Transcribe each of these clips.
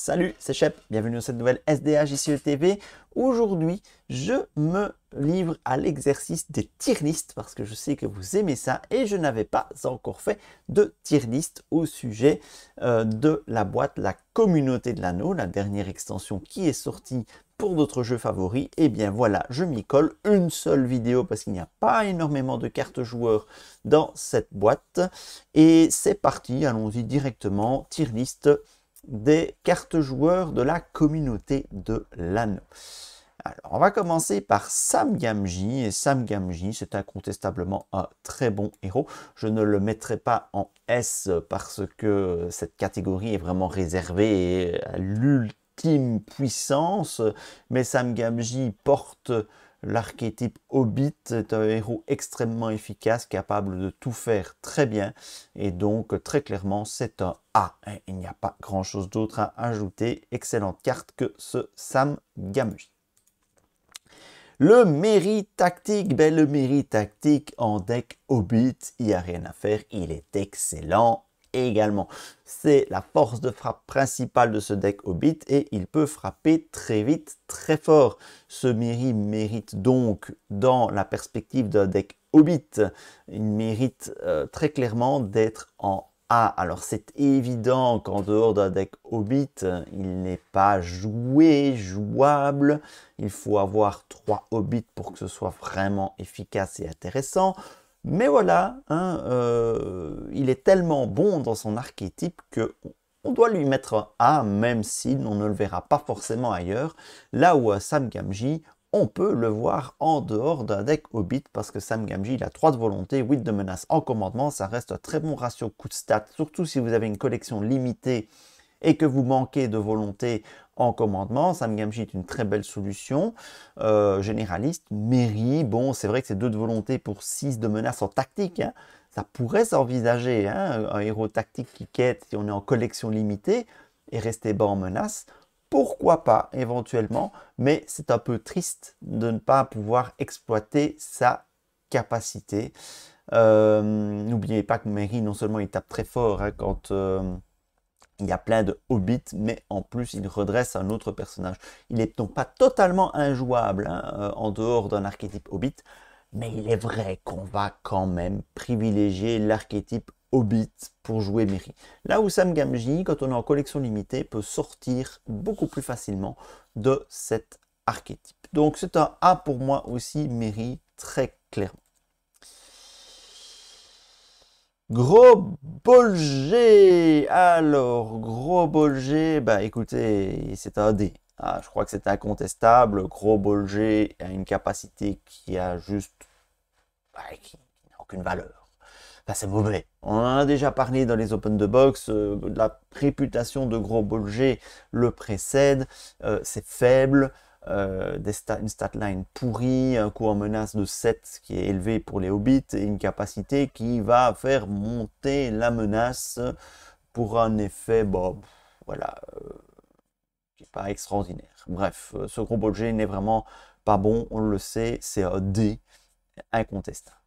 Salut, c'est Shep, bienvenue dans cette nouvelle SDA JCE TV. Aujourd'hui, je me livre à l'exercice des tier lists parce que je sais que vous aimez ça et je n'avais pas encore fait de tier list au sujet euh, de la boîte La Communauté de l'Anneau, la dernière extension qui est sortie pour d'autres jeux favoris. Et eh bien voilà, je m'y colle une seule vidéo parce qu'il n'y a pas énormément de cartes joueurs dans cette boîte. Et c'est parti, allons-y directement, tier list des cartes joueurs de la communauté de l'anneau. Alors, on va commencer par Sam Gamji. Et Sam Gamji, c'est incontestablement un très bon héros. Je ne le mettrai pas en S parce que cette catégorie est vraiment réservée à l'ultime puissance. Mais Sam Gamji porte L'archétype Hobbit est un héros extrêmement efficace, capable de tout faire très bien. Et donc, très clairement, c'est un A. Il n'y a pas grand-chose d'autre à ajouter. Excellente carte que ce Sam Gamus. Le mérite tactique, ben, le mérite tactique en deck Hobbit, il n'y a rien à faire, il est excellent également. C'est la force de frappe principale de ce deck Hobbit et il peut frapper très vite, très fort. Ce Miri mérite donc, dans la perspective d'un deck Hobbit, il mérite euh, très clairement d'être en A. Alors c'est évident qu'en dehors d'un deck Hobbit, il n'est pas joué, jouable. Il faut avoir trois Hobbits pour que ce soit vraiment efficace et intéressant. Mais voilà, hein, euh, il est tellement bon dans son archétype que on doit lui mettre un A, même si on ne le verra pas forcément ailleurs. Là où Sam Gamji, on peut le voir en dehors d'un deck Hobbit, parce que Sam Gamji, il a 3 de volonté, 8 de menace en commandement, ça reste un très bon ratio coup de stat, surtout si vous avez une collection limitée et que vous manquez de volonté en commandement. Samgamji est une très belle solution euh, généraliste. Mairie, bon, c'est vrai que c'est deux de volonté pour 6 de menace en tactique. Hein. Ça pourrait s'envisager, hein, un héros tactique qui quête si on est en collection limitée et rester bas en menace. Pourquoi pas, éventuellement, mais c'est un peu triste de ne pas pouvoir exploiter sa capacité. Euh, n'oubliez pas que Mairie, non seulement il tape très fort hein, quand... Euh, il y a plein de hobbits, mais en plus, il redresse un autre personnage. Il n'est donc pas totalement injouable hein, euh, en dehors d'un archétype hobbit, mais il est vrai qu'on va quand même privilégier l'archétype hobbit pour jouer Merry. Là où Sam Gamji, quand on est en collection limitée, peut sortir beaucoup plus facilement de cet archétype. Donc c'est un A pour moi aussi, Merry, très clairement. Gros Bolger Alors, Gros Bolger, bah écoutez, c'est un dé, ah, je crois que c'est incontestable. Gros Bolger a une capacité qui a juste... Bah, qui n'a aucune valeur. c'est mauvais. On en a déjà parlé dans les Open de Box. Euh, la réputation de Gros Bolger le précède. Euh, c'est faible. Euh, des une statline pourrie, un coût en menace de 7 qui est élevé pour les hobbits et une capacité qui va faire monter la menace pour un effet, bon, voilà, euh, qui n'est pas extraordinaire. Bref, euh, ce gros objet n'est vraiment pas bon, on le sait, c'est un dé incontestable.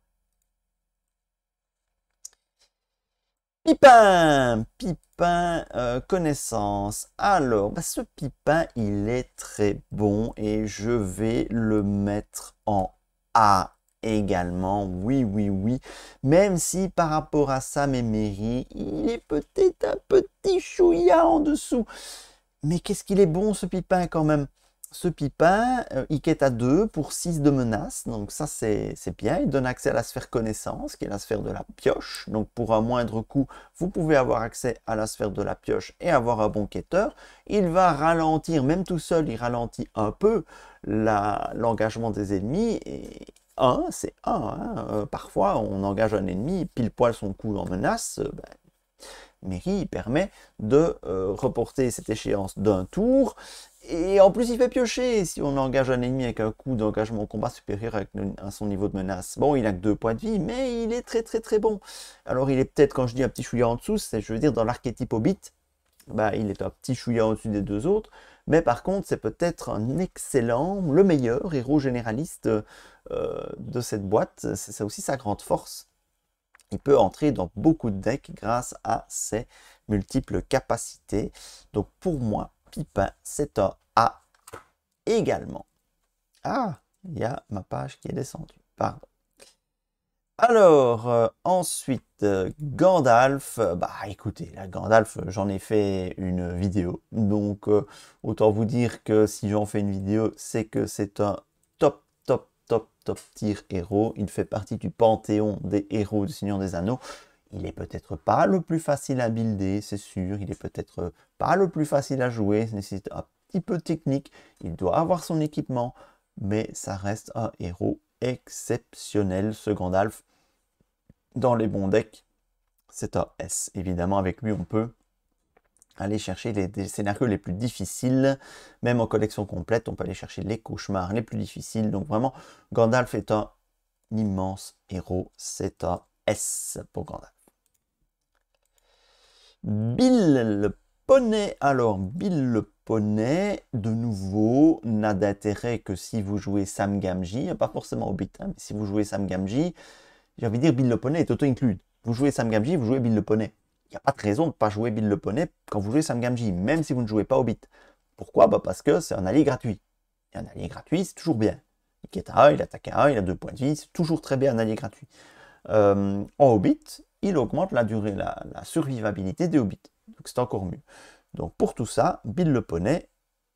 Pipin Pipin euh, connaissance. Alors, bah, ce Pipin, il est très bon et je vais le mettre en A également. Oui, oui, oui. Même si par rapport à ça et il est peut-être un petit chouïa en dessous. Mais qu'est-ce qu'il est bon ce Pipin quand même ce pipin, il quête à 2 pour 6 de menace, donc ça c'est bien. Il donne accès à la sphère connaissance, qui est la sphère de la pioche. Donc pour un moindre coup, vous pouvez avoir accès à la sphère de la pioche et avoir un bon quêteur. Il va ralentir, même tout seul, il ralentit un peu l'engagement des ennemis. Et, 1, c'est un. Hein. Euh, parfois, on engage un ennemi, pile poil son coup en menace. Euh, ben, Mais il permet de euh, reporter cette échéance d'un tour et en plus, il fait piocher si on engage un ennemi avec un coup d'engagement au combat supérieur à son niveau de menace. Bon, il a que deux points de vie, mais il est très très très bon. Alors, il est peut-être, quand je dis un petit chouïa en dessous, c'est, je veux dire, dans l'archétype Hobbit, bah, il est un petit chouïa au-dessus des deux autres. Mais par contre, c'est peut-être un excellent, le meilleur héros généraliste euh, de cette boîte. C'est aussi sa grande force. Il peut entrer dans beaucoup de decks grâce à ses multiples capacités. Donc pour moi, Pipin, c'est un A également. Ah, il y a ma page qui est descendue, pardon. Alors, euh, ensuite, euh, Gandalf. Euh, bah écoutez, la Gandalf, j'en ai fait une vidéo. Donc, autant vous dire que si j'en fais une vidéo, c'est que c'est un top, top, top, top tir héros. Il fait partie du panthéon des héros du Seigneur des Anneaux il est peut-être pas le plus facile à builder, c'est sûr, il est peut-être pas le plus facile à jouer, ça nécessite un petit peu de technique, il doit avoir son équipement, mais ça reste un héros exceptionnel, ce Gandalf. Dans les bons decks, c'est un S. Évidemment, avec lui, on peut aller chercher les, les, scénarios les plus difficiles. Même en collection complète, on peut aller chercher les cauchemars les plus difficiles. Donc vraiment, Gandalf est un immense héros. C'est un S pour Gandalf. Bill le poney. Alors, Bill le poney, de nouveau, n'a d'intérêt que si vous jouez Sam Gamji, hein, pas forcément au bit, hein, mais si vous jouez Sam Gamji, j'ai envie de dire Bill le poney est auto-include. Vous jouez Sam Gamji, vous jouez Bill le poney. Il n'y a pas de raison de ne pas jouer Bill le poney quand vous jouez Sam Gamji, même si vous ne jouez pas au bit. Pourquoi bah Parce que c'est un allié gratuit. Et un allié gratuit, c'est toujours bien. Il quitte il attaque à il a deux points de vie, c'est toujours très bien un allié gratuit. Euh, en Hobbit, il augmente la durée, la, survivabilité des hobbits. Donc c'est encore mieux. Donc pour tout ça, Bill le poney,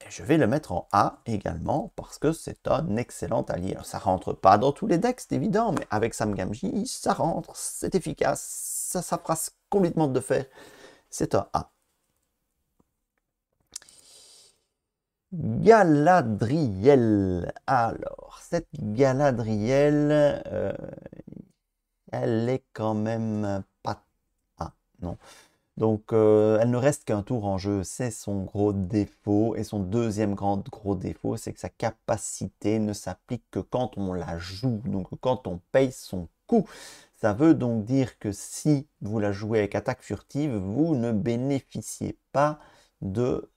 je vais le mettre en A également parce que c'est un excellent allié. ça rentre pas dans tous les decks, c'est évident, mais avec Sam Gamji, ça rentre, c'est efficace, ça, ça complètement de faire. C'est un A. Galadriel. Alors, cette Galadriel, euh, elle est quand même euh, pas... Ah, non. Donc, euh, elle ne reste qu'un tour en jeu. C'est son gros défaut. Et son deuxième grand gros défaut, c'est que sa capacité ne s'applique que quand on la joue. Donc, quand on paye son coût. Ça veut donc dire que si vous la jouez avec attaque furtive, vous ne bénéficiez pas de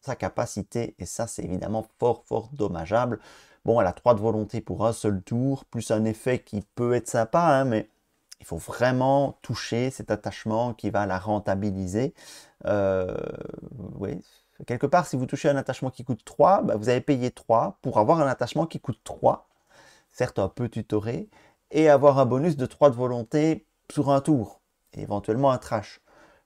sa capacité. Et ça, c'est évidemment fort, fort dommageable. Bon, elle a 3 de volonté pour un seul tour, plus un effet qui peut être sympa, hein, mais il faut vraiment toucher cet attachement qui va la rentabiliser. Euh, Quelque part, si vous touchez un attachement qui coûte 3, bah, vous avez payé 3 pour avoir un attachement qui coûte 3, certes un peu tutoré, et avoir un bonus de 3 de volonté sur un tour, et éventuellement un trash.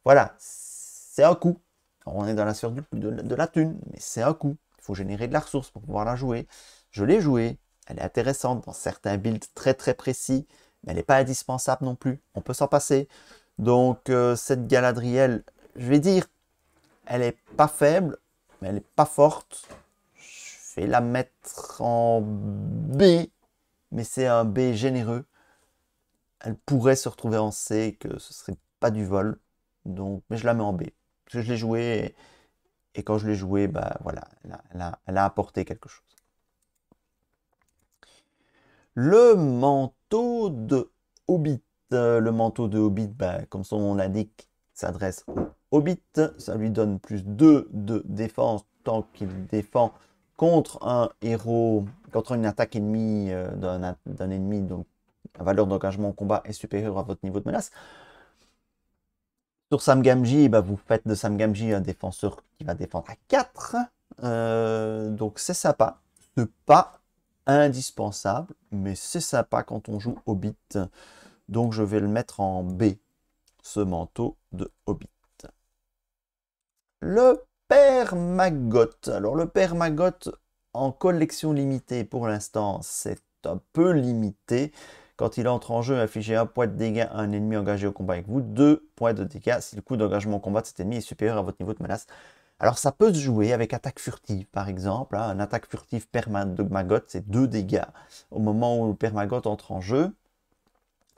Voilà, c'est un coût. on est dans la sphère de, de la thune, mais c'est un coût. Il faut générer de la ressource pour pouvoir la jouer. Je l'ai jouée, elle est intéressante dans certains builds très très précis, mais elle n'est pas indispensable non plus, on peut s'en passer. Donc euh, cette Galadriel, je vais dire, elle est pas faible, mais elle est pas forte. Je vais la mettre en B, mais c'est un B généreux. Elle pourrait se retrouver en C, que ce serait pas du vol. Donc, mais je la mets en B. Parce que je l'ai jouée et, quand je l'ai jouée, bah voilà, elle a apporté quelque chose le manteau de Hobbit. Euh, le manteau de Hobbit, bah, comme son nom l'indique, s'adresse au Hobbit. Ça lui donne plus 2 de défense tant qu'il défend contre un héros, contre une attaque ennemie euh, d'un ennemi, donc la valeur d'engagement au combat est supérieure à votre niveau de menace. Sur Sam Gamji, bah, vous faites de Sam Gamji un défenseur qui va défendre à 4. Euh, donc c'est sympa. ce pas indispensable, mais c'est sympa quand on joue Hobbit. Donc je vais le mettre en B, ce manteau de Hobbit. Le Père Alors le Père Magotte en collection limitée pour l'instant, c'est un peu limité. Quand il entre en jeu, infligez un point de dégâts à un ennemi engagé au combat avec vous, deux points de dégâts si le coût d'engagement au combat de cet ennemi est supérieur à votre niveau de menace alors ça peut se jouer avec attaque furtive par exemple, hein. un attaque furtive de permagoth, c'est deux dégâts. Au moment où le permagote entre en jeu,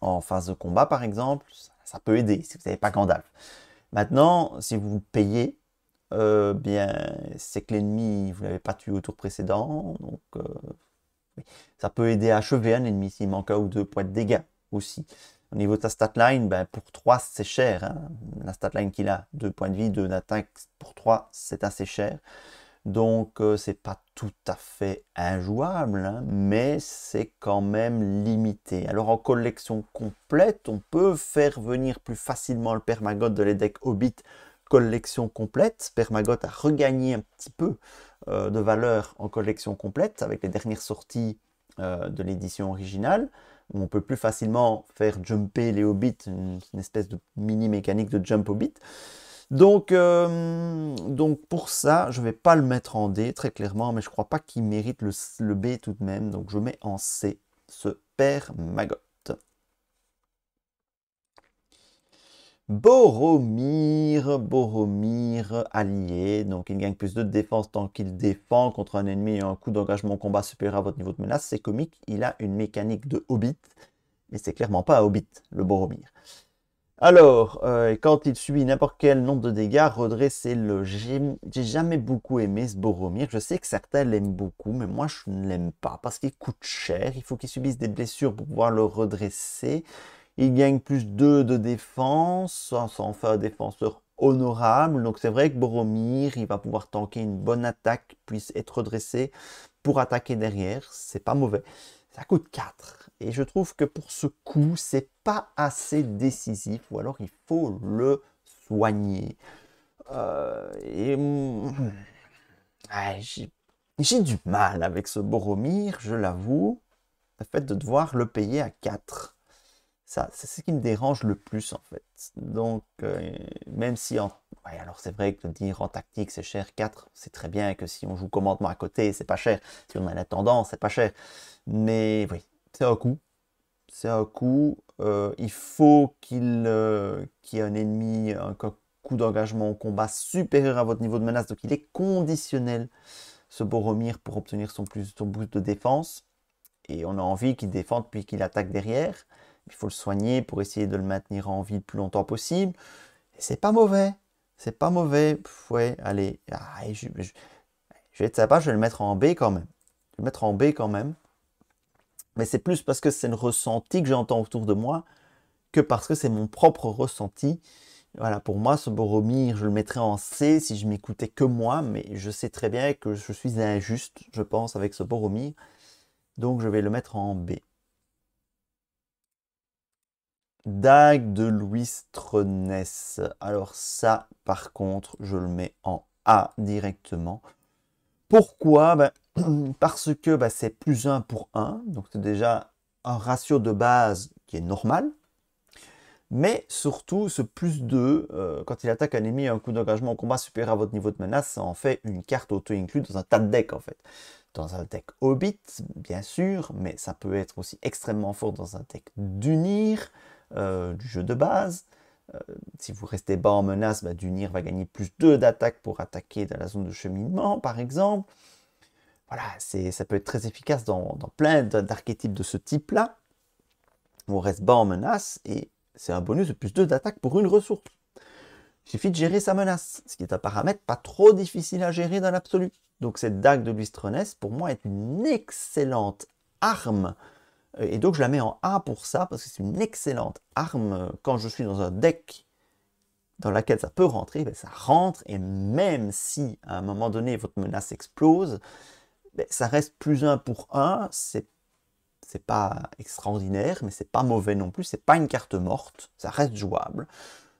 en phase de combat par exemple, ça, peut aider si vous n'avez pas Gandalf. Maintenant, si vous payez, euh, bien c'est que l'ennemi, vous ne l'avez pas tué au tour précédent, donc euh, ça peut aider à achever un ennemi s'il manque un ou deux points de dégâts aussi. Au niveau de sa statline, ben pour 3, c'est cher. Hein. La statline qu'il a, 2 points de vie, 2 d'attaque, pour 3, c'est assez cher. Donc, ce euh, c'est pas tout à fait injouable, hein, mais c'est quand même limité. Alors, en collection complète, on peut faire venir plus facilement le permagote de l'EDEC Hobbit collection complète. Permagote a regagné un petit peu euh, de valeur en collection complète avec les dernières sorties euh, de l'édition originale on peut plus facilement faire jumper les hobbits, une, espèce de mini mécanique de jump hobbit. Donc, euh, donc pour ça, je ne vais pas le mettre en D très clairement, mais je ne crois pas qu'il mérite le, le, B tout de même. Donc je mets en C ce père Magot. Boromir, Boromir allié, donc il gagne plus de défense tant qu'il défend contre un ennemi et un coup d'engagement au combat supérieur à votre niveau de menace, c'est comique, il a une mécanique de Hobbit, mais c'est clairement pas un Hobbit, le Boromir. Alors, euh, quand il subit n'importe quel nombre de dégâts, redressez-le. J'ai jamais beaucoup aimé ce Boromir, je sais que certains l'aiment beaucoup, mais moi je ne l'aime pas, parce qu'il coûte cher, il faut qu'il subisse des blessures pour pouvoir le redresser, il gagne plus 2 de défense, sans faire un défenseur honorable. Donc c'est vrai que Boromir, il va pouvoir tanker une bonne attaque, puisse être redressé pour attaquer derrière. C'est pas mauvais. Ça coûte 4. Et je trouve que pour ce coup, c'est pas assez décisif. Ou alors il faut le soigner. Euh, et... Mm, j'ai du mal avec ce Boromir, je l'avoue. Le fait de devoir le payer à 4 ça, c'est ce qui me dérange le plus en fait. Donc, euh, même si alors c'est vrai que de dire en tactique c'est cher 4, c'est très bien que si on joue commandement à côté, c'est pas cher. Si on a la tendance, c'est pas cher. Mais oui, c'est un coup. C'est un coup. Euh, il faut qu'il euh, qu'il y ait un ennemi, un coup d'engagement au combat supérieur à votre niveau de menace. Donc il est conditionnel, ce Boromir, pour obtenir son, plus, son boost de défense. Et on a envie qu'il défende puis qu'il attaque derrière. Il faut le soigner pour essayer de le maintenir en vie le plus longtemps possible. C'est pas mauvais. C'est pas mauvais. ouais, allez. Ah, je, vais être sympa, je vais le mettre en B quand même. Je vais le mettre en B quand même. Mais c'est plus parce que c'est le ressenti que j'entends autour de moi que parce que c'est mon propre ressenti. Voilà, pour moi, ce Boromir, je le mettrais en C si je m'écoutais que moi, mais je sais très bien que je suis injuste, je pense, avec ce Boromir. Donc, je vais le mettre en B. Dag de Louis Alors ça, par contre, je le mets en A directement. Pourquoi ben, Parce que ben, c'est plus 1 pour 1, donc c'est déjà un ratio de base qui est normal. Mais surtout, ce plus 2, euh, quand il attaque un ennemi à un coup d'engagement au combat supérieur à votre niveau de menace, ça en fait une carte auto-inclue dans un tas de decks en fait. Dans un deck Hobbit, bien sûr, mais ça peut être aussi extrêmement fort dans un deck d'Unir, euh, du jeu de base. Euh, si vous restez bas en menace, bah, Dunir va gagner plus 2 d'attaque pour attaquer dans la zone de cheminement, par exemple. Voilà, ça peut être très efficace dans, plein d'archétypes de ce type-là. Vous restez bas en menace et c'est un bonus de plus 2 d'attaque pour une ressource. Il suffit de gérer sa menace, ce qui est un paramètre pas trop difficile à gérer dans l'absolu. Donc cette dague de Blistroness, pour moi, est une excellente arme et donc je la mets en A pour ça, parce que c'est une excellente arme quand je suis dans un deck dans laquelle ça peut rentrer, ben, ça rentre, et même si à un moment donné votre menace explose, ben, ça reste plus 1 pour 1, c'est c'est pas extraordinaire, mais c'est pas mauvais non plus, c'est pas une carte morte, ça reste jouable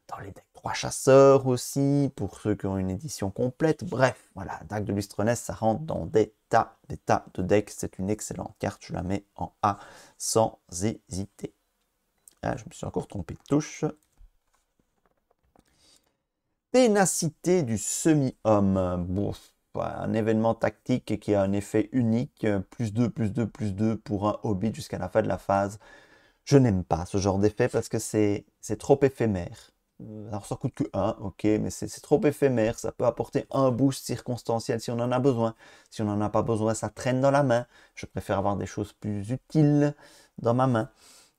dans les decks Trois chasseurs aussi, pour ceux qui ont une édition complète. Bref, voilà, Dac de Lustreness, ça rentre dans des tas, des tas de decks. C'est une excellente carte, je la mets en A sans hésiter. Ah, je me suis encore trompé de touche. Ténacité du semi-homme. Bon, un événement tactique qui a un effet unique. Plus 2, plus 2, plus 2 pour un hobbit jusqu'à la fin de la phase. Je n'aime pas ce genre d'effet parce que c'est trop éphémère. Euh, alors ça coûte que 1, ok, mais c'est trop éphémère, ça peut apporter un boost circonstanciel si on en a besoin. Si on n'en a pas besoin, ça traîne dans la main. Je préfère avoir des choses plus utiles dans ma main.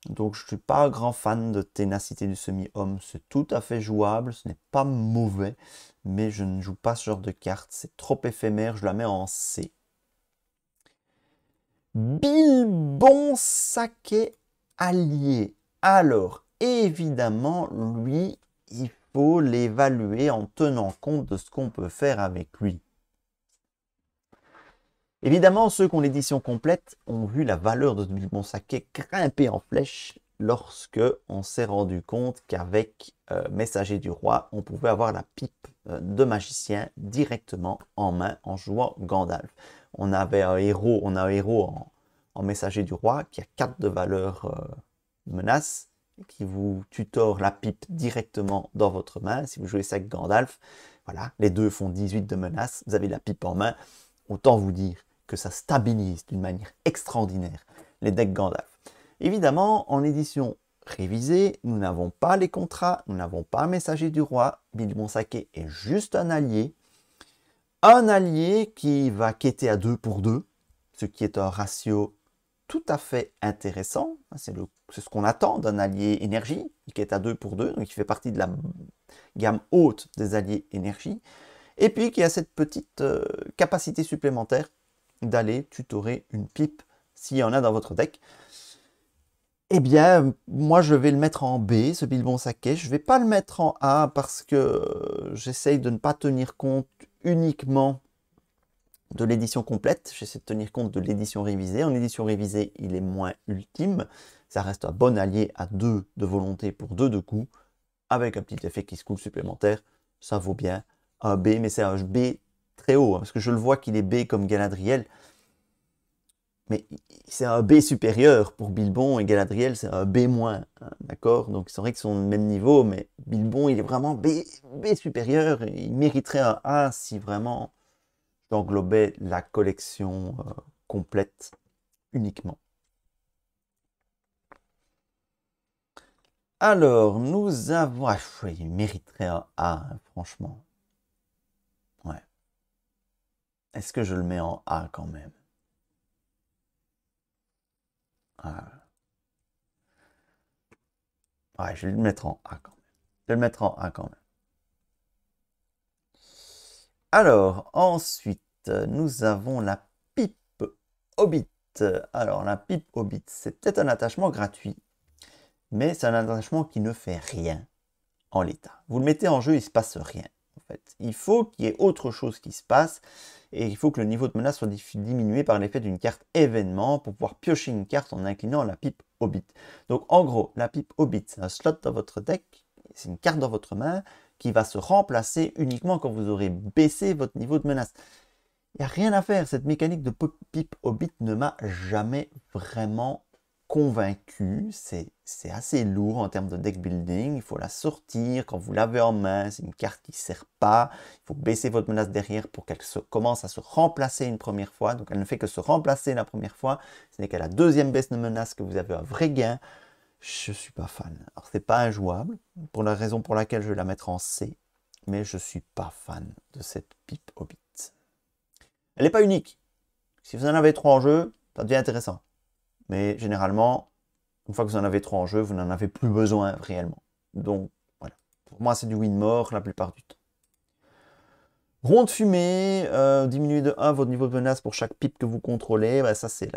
Donc je ne suis pas un grand fan de ténacité du semi-homme, c'est tout à fait jouable, ce n'est pas mauvais, mais je ne joue pas ce genre de carte, c'est trop éphémère, je la mets en C. Bilbon Saké allié. Alors, évidemment, lui, il faut l'évaluer en tenant compte de ce qu'on peut faire avec lui. Évidemment, ceux qui ont l'édition complète ont vu la valeur de mon grimper en flèche lorsque on s'est rendu compte qu'avec euh, Messager du Roi, on pouvait avoir la pipe euh, de magicien directement en main en jouant Gandalf. On avait un héros, on a un héros en, Messager du Roi qui a 4 de valeur euh, menace qui vous tutore la pipe directement dans votre main. Si vous jouez ça Gandalf, voilà, les deux font 18 de menace, vous avez la pipe en main. Autant vous dire que ça stabilise d'une manière extraordinaire les decks Gandalf. Évidemment, en édition révisée, nous n'avons pas les contrats, nous n'avons pas Messager du Roi. Bilbon Bonsaké est juste un allié. Un allié qui va quêter à 2 pour 2, ce qui est un ratio tout à fait intéressant. C'est ce qu'on attend d'un allié énergie, qui est à 2 pour 2, donc qui fait partie de la gamme haute des alliés énergie, et puis qui a cette petite euh, capacité supplémentaire d'aller tutorer une pipe s'il y en a dans votre deck. Eh bien, moi je vais le mettre en B, ce Bilbon saquet Je ne vais pas le mettre en A parce que euh, j'essaye de ne pas tenir compte uniquement de l'édition complète. J'essaie de tenir compte de l'édition révisée. En édition révisée, il est moins ultime. Ça reste un bon allié à 2 de volonté pour 2 de coups. Avec un petit effet qui se coule supplémentaire, ça vaut bien un B, mais c'est un B très haut, hein, parce que je le vois qu'il est B comme Galadriel. Mais c'est un B supérieur pour Bilbon et Galadriel, c'est un B-, moins. Hein, d'accord Donc c'est vrai qu'ils sont au même niveau, mais Bilbon, il est vraiment B, supérieur, il mériterait un A si vraiment d'englober la collection euh, complète uniquement. Alors, nous avons... Ah, il mériterait un A, ah, franchement. Ouais. Est-ce que je le mets en A quand même ah. Ouais, je vais le mettre en A quand même. Je vais le mettre en A quand même. Alors, ensuite, nous avons la pipe Hobbit. Alors, la pipe Hobbit, c'est peut-être un attachement gratuit, mais c'est un attachement qui ne fait rien en l'état. Vous le mettez en jeu, il ne se passe rien. En fait. Il faut qu'il y ait autre chose qui se passe, et il faut que le niveau de menace soit diminué par l'effet d'une carte événement pour pouvoir piocher une carte en inclinant la pipe Hobbit. Donc en gros, la pipe Hobbit, c'est un slot dans votre deck, c'est une carte dans votre main, qui va se remplacer uniquement quand vous aurez baissé votre niveau de menace. Il n'y a rien à faire, cette mécanique de pipe hobbit ne m'a jamais vraiment convaincu. C'est assez lourd en termes de deck building, il faut la sortir quand vous l'avez en main, c'est une carte qui ne sert pas, il faut baisser votre menace derrière pour qu'elle commence à se remplacer une première fois. Donc elle ne fait que se remplacer la première fois, ce n'est qu'à la deuxième baisse de menace que vous avez un vrai gain je suis pas fan. Alors c'est pas injouable, pour la raison pour laquelle je vais la mettre en C, mais je suis pas fan de cette pipe Hobbit. Elle n'est pas unique. Si vous en avez trois en jeu, ça devient intéressant. Mais généralement, une fois que vous en avez trois en jeu, vous n'en avez plus besoin réellement. Donc voilà. Pour moi, c'est du win mort la plupart du temps. Ronde fumée, euh, diminuer de 1 votre niveau de menace pour chaque pipe que vous contrôlez. Bah, ça, c'est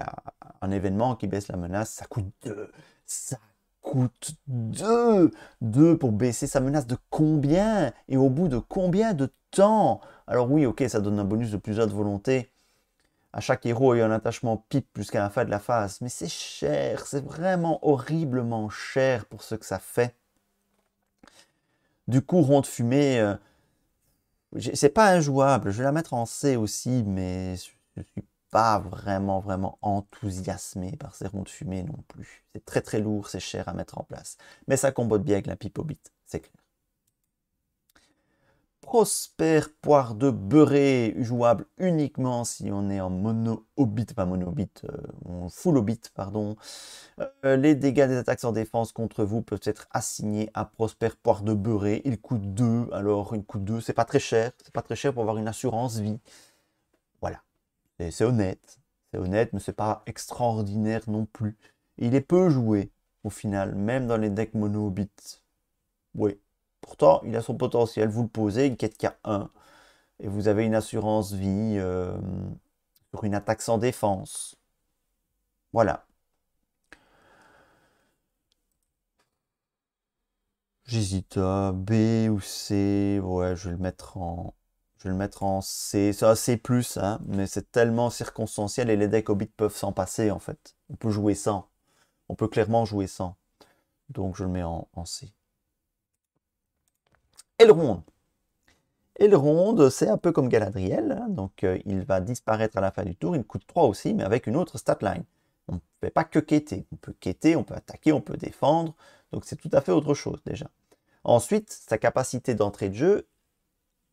un événement qui baisse la menace. Ça coûte 2. Ça coûte 2. 2 pour baisser sa menace de combien Et au bout de combien de temps Alors oui, ok, ça donne un bonus de plusieurs de volonté. À chaque héros il a un attachement pipe jusqu'à la fin de la face. Mais c'est cher, c'est vraiment horriblement cher pour ce que ça fait. Du coup, de fumée, euh, c'est pas injouable. Je vais la mettre en C aussi, mais pas vraiment, vraiment enthousiasmé par ces rondes de fumée non plus. C'est très, très lourd, c'est cher à mettre en place. Mais ça combote bien avec la pipe au bit, c'est clair. Prosper poire de beurré, jouable uniquement si on est en mono hobbit, pas mono hobbit, euh, full hobbit, pardon. Euh, les dégâts des attaques en défense contre vous peuvent être assignés à Prosper poire de beurré. Il coûte 2, alors il coûte 2, c'est pas très cher, c'est pas très cher pour avoir une assurance vie. Voilà c'est honnête. C'est honnête, mais c'est pas extraordinaire non plus. il est peu joué, au final, même dans les decks mono bits. Oui. Pourtant, il a son potentiel. Vous le posez, il quitte qu'à 1 Et vous avez une assurance vie euh, sur une attaque sans défense. Voilà. J'hésite à B ou C. Ouais, je vais le mettre en, je vais le mettre en C, ça C+, hein, mais c'est tellement circonstanciel et les decks bit peuvent s'en passer en fait. On peut jouer sans. On peut clairement jouer sans. Donc je le mets en, en C. Elrond. Elrond, c'est un peu comme Galadriel, hein, donc euh, il va disparaître à la fin du tour, il coûte 3 aussi, mais avec une autre line. On ne fait pas que quêter, on peut quêter, on peut attaquer, on peut défendre, donc c'est tout à fait autre chose déjà. Ensuite, sa capacité d'entrée de jeu,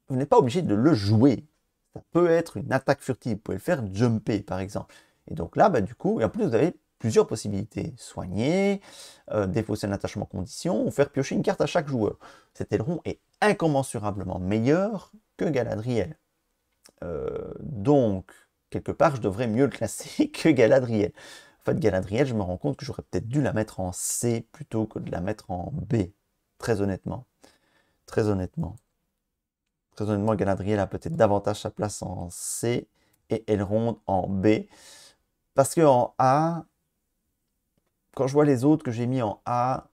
vous n'êtes pas obligé de le jouer. Ça peut être une attaque furtive. Vous pouvez le faire jumper, par exemple. Et donc là, bah, du coup, en plus, vous avez plusieurs possibilités. Soigner, euh, défausser un attachement condition, ou faire piocher une carte à chaque joueur. Cet aileron est incommensurablement meilleur que Galadriel. Euh, donc, quelque part, je devrais mieux le classer que Galadriel. En fait, Galadriel, je me rends compte que j'aurais peut-être dû la mettre en C plutôt que de la mettre en B. Très honnêtement. Très honnêtement. Très honnêtement, Galadriel a peut-être davantage sa place en C et Elrond en B. Parce que en A, quand je vois les autres que j'ai mis en A,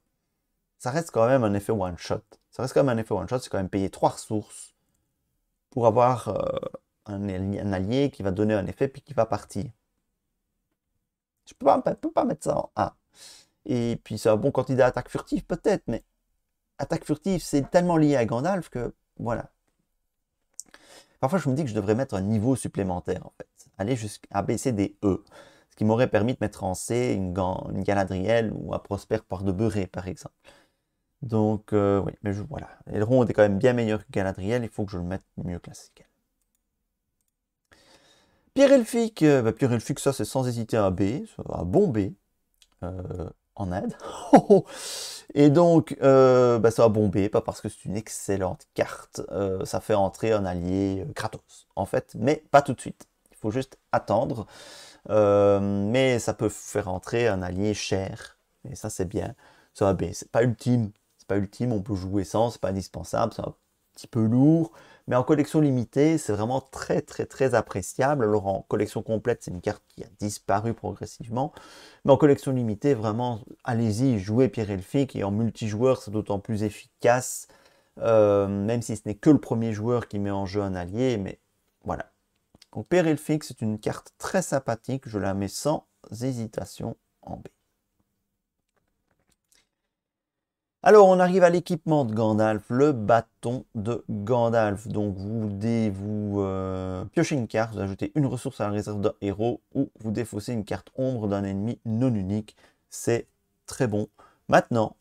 ça reste quand même un effet one shot. Ça reste quand même un effet one shot, c'est quand même payer trois ressources pour avoir euh, un, allié qui va donner un effet puis qui va partir. Je peux peux pas mettre ça en A. Et puis c'est un bon candidat à attaque furtive peut-être, mais attaque furtive c'est tellement lié à Gandalf que voilà. Parfois, je me dis que je devrais mettre un niveau supplémentaire, en fait. Aller jusqu'à baisser des E, ce qui m'aurait permis de mettre en C une, Galadriel ou un Prosper par de Beurré, par exemple. Donc, euh, oui, mais voilà. Elrond est quand même bien meilleur que Galadriel, il faut que je le mette mieux classique. Pierre elphique euh, bah, Pierre Elfique ça c'est sans hésiter un B, un bon B. Euh, en aide et donc, euh, bah, ça va bomber, pas parce que c'est une excellente carte. Euh, ça fait entrer un allié euh, Kratos, en fait, mais pas tout de suite. Il faut juste attendre. mais ça peut faire entrer un allié cher. Et ça, c'est bien. Ça va baisser, C'est pas ultime. C'est pas ultime. On peut jouer sans. C'est pas indispensable. C'est un petit peu lourd. Mais en collection limitée, c'est vraiment très très très appréciable. Alors en collection complète, c'est une carte qui a disparu progressivement. Mais en collection limitée, vraiment, allez-y, jouez Pierre Elphick. Et en multijoueur, c'est d'autant plus efficace, euh, même si ce n'est que le premier joueur qui met en jeu un allié. Mais voilà. Donc Pierre Elphick, c'est une carte très sympathique. Je la mets sans hésitation en B. Alors, on arrive à l'équipement de Gandalf, le bâton de Gandalf. Donc, vous, vous euh, piochez une carte, vous ajoutez une ressource à la réserve d'un héros ou vous défaussez une carte ombre d'un ennemi non unique. C'est très bon. Maintenant,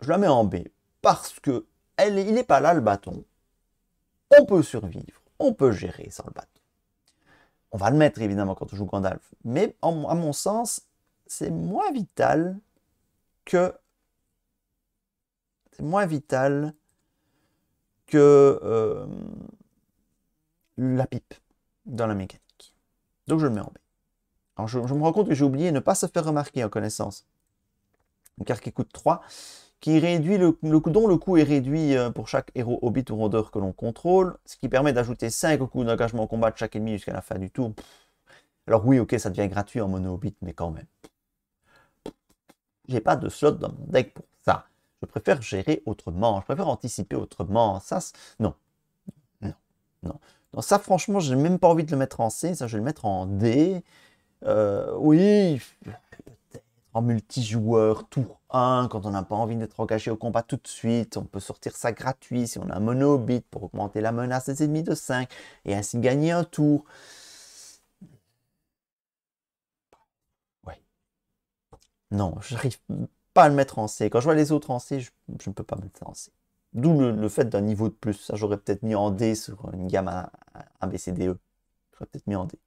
je la mets en B parce que il n'est pas là le bâton. On peut survivre, on peut gérer sans le bâton. On va le mettre évidemment quand on joue Gandalf, mais à mon sens, c'est moins vital que c'est moins vital que euh, la pipe dans la mécanique. Donc je le mets en B. Alors je, me rends compte que j'ai oublié ne pas se faire remarquer en connaissance. Une carte qui coûte 3, qui réduit le, dont le coût est réduit euh, pour chaque héros hobbit ou rondeur que l'on contrôle, ce qui permet d'ajouter 5 au coût d'engagement au combat de chaque ennemi jusqu'à la fin du tour. Alors oui, ok, ça devient gratuit en mono hobbit, mais quand même j'ai pas de slot dans mon deck pour ça. Je préfère gérer autrement, je préfère anticiper autrement. Ça, non. Non. Non. Donc ça, franchement, j'ai même pas envie de le mettre en C, ça, je vais le mettre en D. Euh, oui, en multijoueur, tour 1, quand on n'a pas envie d'être engagé au combat tout de suite, on peut sortir ça gratuit si on a un bit pour augmenter la menace des ennemis de 5 et ainsi gagner un tour. Non, je n'arrive pas à le mettre en C. Quand je vois les autres en C, je, ne peux pas mettre en C. D'où le, fait d'un niveau de plus. Ça, j'aurais peut-être mis en D sur une gamme A, e. J'aurais peut-être mis en D.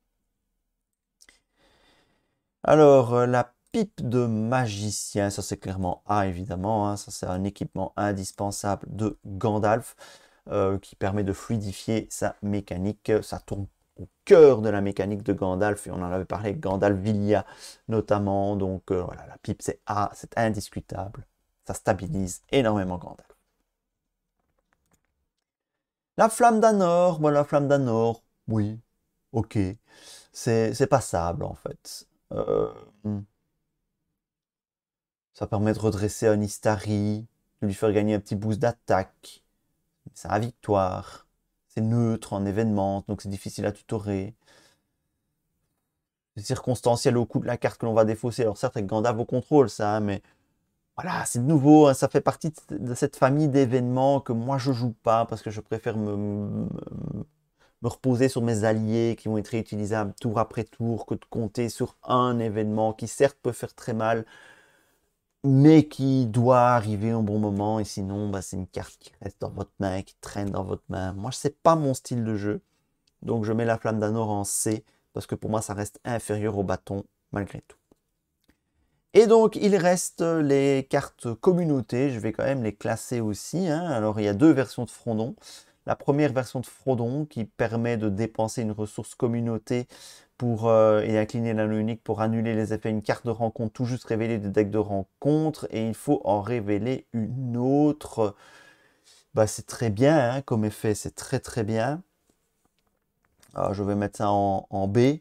Alors, euh, la pipe de magicien, ça c'est clairement A évidemment. Hein. Ça, c'est un équipement indispensable de Gandalf. Euh, qui permet de fluidifier sa mécanique. Ça tourne au cœur de la mécanique de Gandalf, et on en avait parlé Gandalf vilia, notamment, donc euh, voilà, la pipe c'est c'est indiscutable, ça stabilise énormément Gandalf. La flamme d'Anor, voilà, la flamme d'Anor, oui, ok, c'est passable en fait. Euh, hmm. ça permet de redresser un de lui faire gagner un petit boost d'attaque, c'est la victoire c'est neutre en événement, donc c'est difficile à tutorer. C'est circonstanciel au coup de la carte que l'on va défausser. Alors certes, avec Gandalf au contrôle, ça, mais voilà, c'est de nouveau, hein, ça fait partie de cette famille d'événements que moi je joue pas parce que je préfère me, me, me, reposer sur mes alliés qui vont être réutilisables tour après tour que de compter sur un événement qui certes peut faire très mal, mais qui doit arriver au bon moment, et sinon, bah, c'est une carte qui reste dans votre main, qui traîne dans votre main. Moi, n'est pas mon style de jeu, donc je mets la flamme d'Anor en C, parce que pour moi, ça reste inférieur au bâton, malgré tout. Et donc, il reste les cartes communauté, je vais quand même les classer aussi. Hein. Alors, il y a deux versions de Frondon. La première version de Frodon qui permet de dépenser une ressource communauté pour, euh, et incliner l'anneau unique pour annuler les effets une carte de rencontre tout juste révéler des decks de rencontre et il faut en révéler une autre. Bah, c'est très bien hein, comme effet, c'est très très bien. Ah, je vais mettre ça en, en B.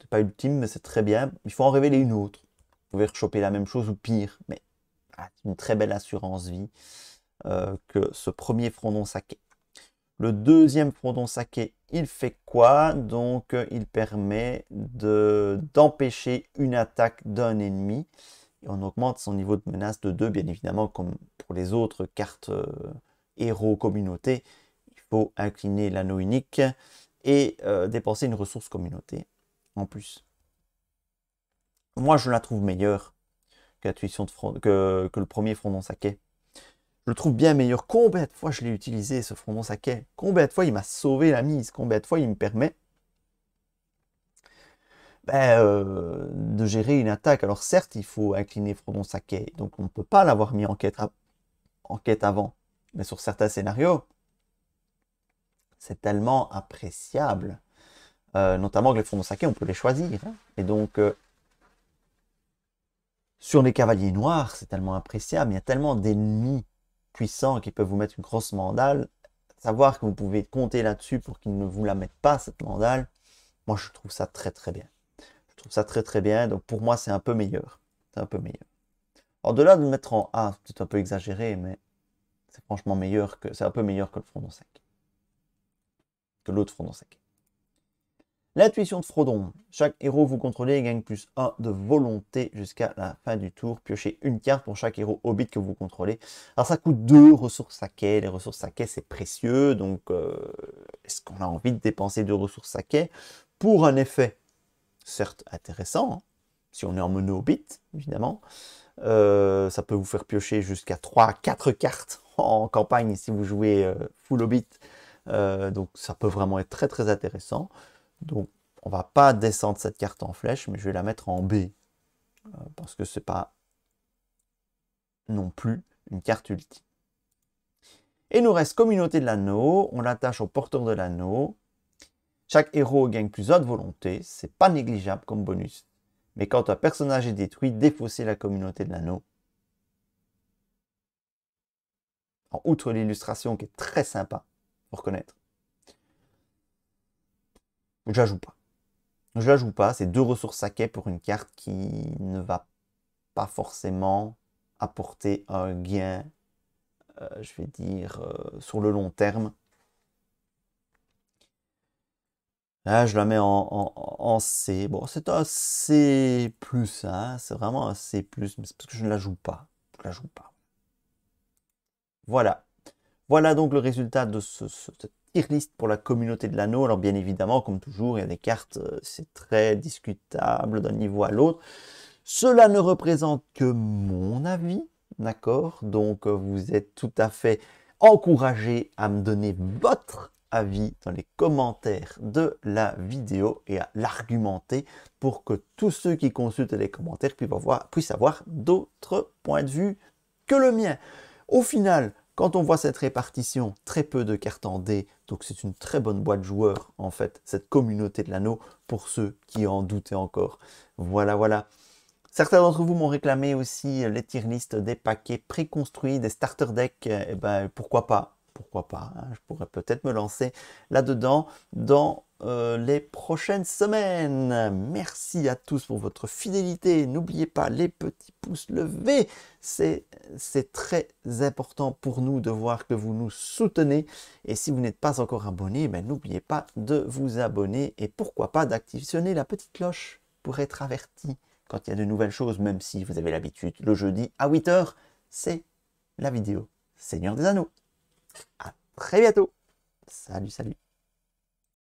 C'est pas ultime, mais c'est très bien. Il faut en révéler une autre. Vous pouvez rechoper la même chose ou pire, mais ah, c'est une très belle assurance vie euh, que ce premier frondon sac le deuxième fronton saké, il fait quoi Donc, euh, il permet d'empêcher une attaque d'un ennemi. Et on augmente son niveau de menace de 2, bien évidemment, comme pour les autres cartes euh, héros communauté. Il faut incliner l'anneau unique et euh, dépenser une ressource communauté en plus. Moi, je la trouve meilleure que, que, le premier frondon saké je le trouve bien meilleur. Combien de fois je l'ai utilisé, ce fronton Saquet Combien de fois il m'a sauvé la mise Combien de fois il me permet ben, euh, de gérer une attaque Alors certes, il faut incliner frondon Saquet, donc on ne peut pas l'avoir mis en quête, avant. Mais sur certains scénarios, c'est tellement appréciable. Euh, notamment que les frondons Saké, on peut les choisir. Hein. Et donc... Euh, sur les cavaliers noirs, c'est tellement appréciable, il y a tellement d'ennemis puissant, qui peuvent vous mettre une grosse mandale, savoir que vous pouvez compter là-dessus pour qu'ils ne vous la mettent pas, cette mandale, moi je trouve ça très très bien. Je trouve ça très très bien, donc pour moi c'est un peu meilleur. C'est un peu meilleur. Au-delà de mettre en A, c'est un peu exagéré, mais c'est franchement meilleur que. C'est un peu meilleur que le front 5. Que l'autre front 5. L'intuition de Frodon. Chaque héros vous contrôlez gagne plus 1 de volonté jusqu'à la fin du tour. Piochez une carte pour chaque héros hobbit que vous contrôlez. Alors ça coûte 2 ressources à quai, Les ressources quai c'est précieux. Donc euh, est-ce qu'on a envie de dépenser 2 ressources à quai pour un effet certes intéressant hein, si on est en mono hobbit évidemment. Euh, ça peut vous faire piocher jusqu'à 3-4 cartes en campagne si vous jouez euh, full hobbit. donc ça peut vraiment être très très intéressant. Donc, on va pas descendre cette carte en flèche, mais je vais la mettre en B. Euh, parce que c'est pas non plus une carte ultime. Et nous reste communauté de l'anneau. On l'attache au porteur de l'anneau. Chaque héros gagne plus de volonté. C'est pas négligeable comme bonus. Mais quand un personnage est détruit, défaussez la communauté de l'anneau. En outre l'illustration qui est très sympa, pour connaître. Je la joue pas. Je la joue pas. C'est deux ressources saké pour une carte qui ne va pas forcément apporter un gain, euh, je vais dire, euh, sur le long terme. Là, je la mets en, C. Bon, c'est un C+, hein. c'est vraiment un C+, mais c'est parce que je ne la joue pas. Je ne la joue pas. Voilà. Voilà donc le résultat de ce, liste pour la communauté de l'anneau. Alors bien évidemment, comme toujours, il y a des cartes, euh, c'est très discutable d'un niveau à l'autre. Cela ne représente que mon avis, d'accord Donc euh, vous êtes tout à fait encouragé à me donner votre avis dans les commentaires de la vidéo et à l'argumenter pour que tous ceux qui consultent les commentaires puissent avoir, puissent avoir d'autres points de vue que le mien. Au final, quand on voit cette répartition, très peu de cartes en D, donc c'est une très bonne boîte joueurs en fait, cette communauté de l'anneau, pour ceux qui en doutaient encore. Voilà, voilà. Certains d'entre vous m'ont réclamé aussi les tier listes des paquets préconstruits, des starter decks. Et eh ben pourquoi pas pourquoi pas, hein, je pourrais peut-être me lancer là-dedans dans euh, les prochaines semaines. Merci à tous pour votre fidélité. N'oubliez pas les petits pouces levés. C'est très important pour nous de voir que vous nous soutenez. Et si vous n'êtes pas encore abonné, ben, n'oubliez pas de vous abonner et pourquoi pas d'activer la petite cloche pour être averti quand il y a de nouvelles choses, même si vous avez l'habitude, le jeudi à 8h, c'est la vidéo Seigneur des Anneaux. À très bientôt. Salut, salut.